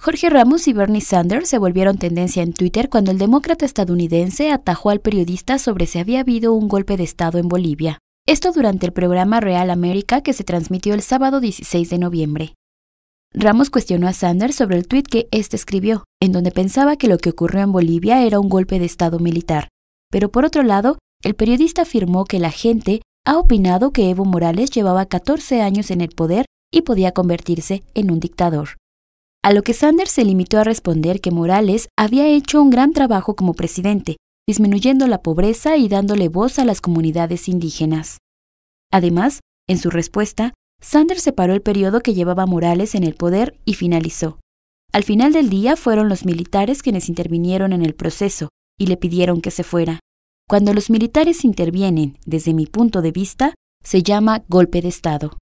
Jorge Ramos y Bernie Sanders se volvieron tendencia en Twitter cuando el demócrata estadounidense atajó al periodista sobre si había habido un golpe de Estado en Bolivia. Esto durante el programa Real América que se transmitió el sábado 16 de noviembre. Ramos cuestionó a Sanders sobre el tuit que éste escribió, en donde pensaba que lo que ocurrió en Bolivia era un golpe de Estado militar. Pero por otro lado, el periodista afirmó que la gente ha opinado que Evo Morales llevaba 14 años en el poder y podía convertirse en un dictador a lo que Sanders se limitó a responder que Morales había hecho un gran trabajo como presidente, disminuyendo la pobreza y dándole voz a las comunidades indígenas. Además, en su respuesta, Sanders separó el periodo que llevaba Morales en el poder y finalizó. Al final del día fueron los militares quienes intervinieron en el proceso y le pidieron que se fuera. Cuando los militares intervienen, desde mi punto de vista, se llama golpe de Estado.